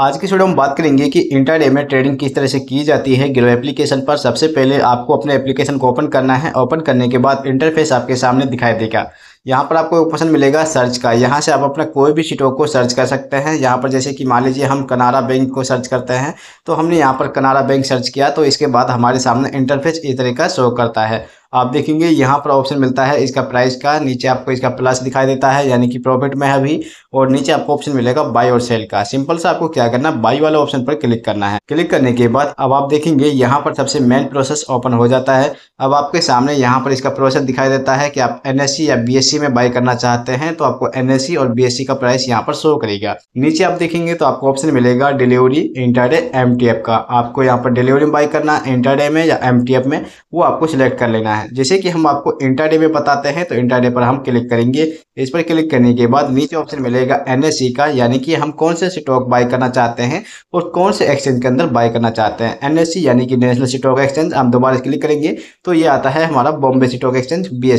आज की वीडियो हम बात करेंगे कि इंटरडे में ट्रेडिंग किस तरह से की जाती है ग्रो एप्लीकेशन पर सबसे पहले आपको अपने एप्लीकेशन को ओपन करना है ओपन करने के बाद इंटरफेस आपके सामने दिखाई देगा यहाँ पर आपको ऑप्शन मिलेगा सर्च का यहाँ से आप अपना कोई भी स्टॉक को सर्च कर सकते हैं यहाँ पर जैसे कि मान लीजिए हम कनारा बैंक को सर्च करते हैं तो हमने यहाँ पर कनारा बैंक सर्च किया तो इसके बाद हमारे सामने इंटरफेस इस तरह का शो करता है आप देखेंगे यहाँ पर ऑप्शन मिलता है इसका प्राइस का नीचे आपको इसका प्लस दिखाई देता है यानी कि प्रॉफिट में है अभी और नीचे आपको ऑप्शन मिलेगा बाई और सेल का सिंपल सा आपको क्या करना है बाई वाले ऑप्शन पर क्लिक करना है क्लिक करने के बाद अब आप देखेंगे यहाँ पर सबसे मेन प्रोसेस ओपन हो जाता है अब आपके सामने यहाँ पर इसका प्रोसेस दिखाई देता है कि आप एन या बी में बाई करना चाहते हैं तो आपको एन और बी का प्राइस यहाँ पर शो करेगा नीचे आप देखेंगे तो आपको ऑप्शन मिलेगा डिलीवरी इंटरडे एम का आपको यहाँ पर डिलीवरी में बाई करना इंटरडे में या एम में वो आपको सिलेक्ट कर लेना है है जैसे कि हम आपको इंटरडे में बताते हैं तो इंटरडे पर हम क्लिक करेंगे इस पर क्लिक करने के बाद नीचे ऑप्शन मिलेगा एन e का यानी कि हम कौन से स्टॉक बाय करना चाहते हैं और कौन से एक्सचेंज के अंदर बाय करना चाहते हैं एन e यानी कि नेशनल स्टॉक एक्सचेंज हम दोबारा क्लिक करेंगे तो ये आता है हमारा बॉम्बे स्टॉक एक्सचेंज बी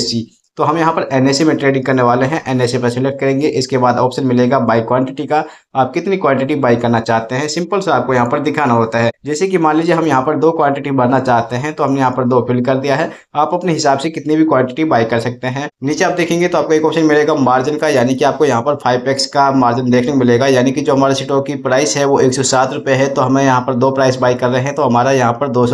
तो हम यहाँ पर एन में ट्रेडिंग करने वाले हैं एन पर सिलेक्ट करेंगे इसके बाद ऑप्शन मिलेगा बाई क्वांटिटी का आप कितनी क्वांटिटी बाई करना चाहते हैं सिंपल सा आपको यहाँ पर दिखाना होता है जैसे कि मान लीजिए हम यहाँ पर दो क्वांटिटी भरना चाहते हैं तो हमने यहाँ पर दो फिल कर दिया है आप अपने हिसाब से कितनी भी क्वांटिटी बाई कर सकते हैं नीचे आप देखेंगे तो आपको एक ऑप्शन मिलेगा मार्जिन का यानी कि आपको यहाँ पर फाइव का मार्जिन देखने को मिलेगा यानी कि जो हमारे स्टॉक की प्राइस है वो एक है तो हमें यहाँ पर दो प्राइस बाई कर रहे हैं तो हमारा यहाँ पर दो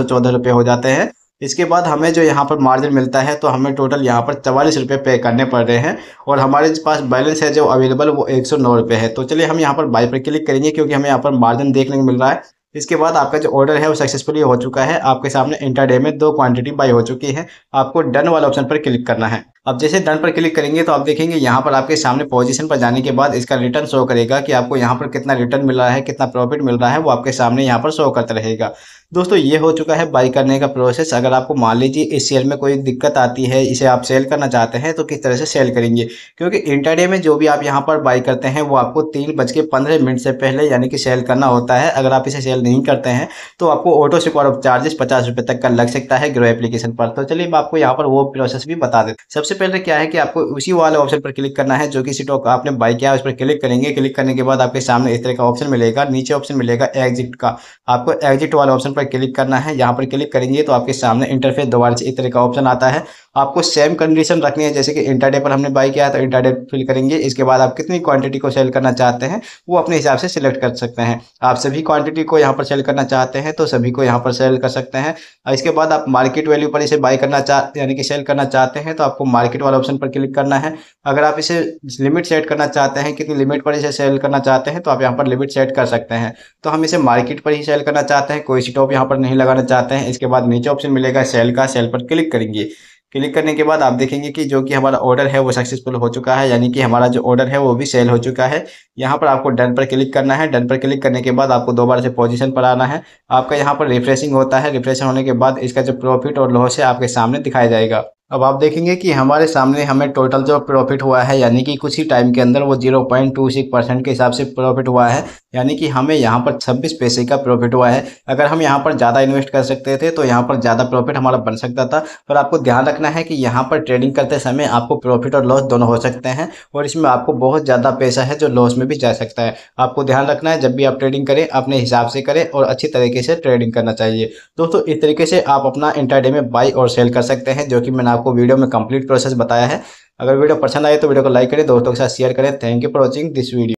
हो जाते हैं इसके बाद हमें जो यहाँ पर मार्जिन मिलता है तो हमें टोटल यहाँ पर चवालीस रुपये पे करने पड़ रहे हैं और हमारे पास बैलेंस है जो अवेलेबल वो एक सौ नौ रुपये है तो चलिए हम यहाँ पर बाई पर क्लिक करेंगे क्योंकि हमें यहाँ पर मार्जिन देखने को मिल रहा है इसके बाद आपका जो ऑर्डर है वो सक्सेसफुली हो चुका है आपके सामने इंटरडे में दो क्वान्टिटी बाई हो चुकी है आपको डन वाला ऑप्शन पर क्लिक करना है अब जैसे डन पर क्लिक करेंगे तो आप देखेंगे यहाँ पर आपके सामने पोजीशन पर जाने के बाद इसका रिटर्न शो करेगा कि आपको यहाँ पर कितना रिटर्न मिल रहा है कितना प्रॉफिट मिल रहा है वो आपके सामने यहाँ पर शो करता रहेगा दोस्तों ये हो चुका है बाई करने का प्रोसेस अगर आपको मान लीजिए इस सेल में कोई दिक्कत आती है इसे आप सेल करना चाहते हैं तो किस तरह से सेल करेंगे क्योंकि इंटरडे में जो भी आप यहाँ पर बाई करते हैं वो आपको तीन बज के पंद्रह मिनट से पहले यानी कि सेल करना होता है अगर आप इसे सेल नहीं करते हैं तो आपको ऑटो से चार्जेस पचास रुपये तक का लग सकता है ग्रो एप्लीकेशन पर तो चलिए मैं आपको यहाँ पर वो प्रोसेस भी बता दें सबसे सबसे पहले क्या है कि आपको उसी वाले ऑप्शन पर क्लिक करना है जो कि स्टॉक आपने बाय किया है उस पर क्लिक करेंगे क्लिक करने के बाद आपके सामने इस तरह का ऑप्शन मिलेगा नीचे ऑप्शन मिलेगा एग्जिट का आपको एग्जिट वाले ऑप्शन पर क्लिक करना है यहाँ पर क्लिक करेंगे तो आपके सामने इंटरफेस दोबारा से इस तरह का ऑप्शन आता है आपको सेम कंडीशन रखनी है जैसे कि इंटरडे पर हमने बाई किया है तो इंटरडे फिल करेंगे इसके बाद आप कितनी क्वांटिटी को सेल करना चाहते हैं वो अपने हिसाब से सिलेक्ट कर सकते हैं आप सभी क्वांटिटी को यहाँ पर सेल करना चाहते हैं तो सभी को यहाँ पर सेल कर सकते हैं इसके बाद आप मार्केट वैल्यू पर इसे बाई करना चाह यानी कि सेल करना चाहते हैं तो आपको मार्केट मार्केट वाला ऑप्शन पर क्लिक करना है अगर आप इसे लिमिट सेट करना चाहते हैं कितनी लिमिट पर इसे सेल करना चाहते हैं तो आप यहाँ पर लिमिट सेट कर सकते हैं तो हम इसे मार्केट पर ही सेल करना चाहते हैं कोई स्टॉप यहाँ पर नहीं लगाना चाहते हैं इसके बाद नीचे ऑप्शन मिलेगा सेल का सेल पर क्लिक करेंगे क्लिक करने के बाद आप देखेंगे कि जो कि हमारा ऑर्डर है वो सक्सेसफुल हो चुका है यानी कि हमारा जो ऑर्डर है वो भी सेल हो चुका है यहाँ पर आपको डन पर क्लिक करना है डन पर क्लिक करने के बाद आपको दोबारा से पोजीशन पर आना है आपका यहाँ पर रिफ्रेशिंग होता है रिफ्रेश होने के बाद इसका जो प्रॉफिट और लॉस है आपके सामने दिखाया जाएगा अब आप देखेंगे कि हमारे सामने हमें टोटल जो प्रॉफिट हुआ है यानी कि कुछ ही टाइम के अंदर वो zero point two six percent के हिसाब से प्रॉफिट हुआ है यानी कि हमें यहाँ पर छब्बीस पैसे का प्रॉफिट हुआ है अगर हम यहाँ पर ज़्यादा इन्वेस्ट कर सकते थे तो यहाँ पर ज़्यादा प्रॉफिट हमारा बन सकता था पर आपको ध्यान रखना है कि यहाँ पर ट्रेडिंग करते समय आपको प्रॉफिट और लॉस दोनों हो सकते हैं और इसमें आपको बहुत ज़्यादा पैसा है जो लॉस में भी जा सकता है आपको ध्यान रखना है जब भी आप ट्रेडिंग करें अपने हिसाब से करें और अच्छी तरीके से ट्रेडिंग करना चाहिए दोस्तों इस तरीके से आप अपना इंटरडे में बाई और सेल कर सकते हैं जो कि मैंने आपको वीडियो में कंप्लीट प्रोसेस बताया है अगर वीडियो पसंद आए तो वीडियो को लाइक करें दोस्तों के साथ शेयर करें thank you for watching this video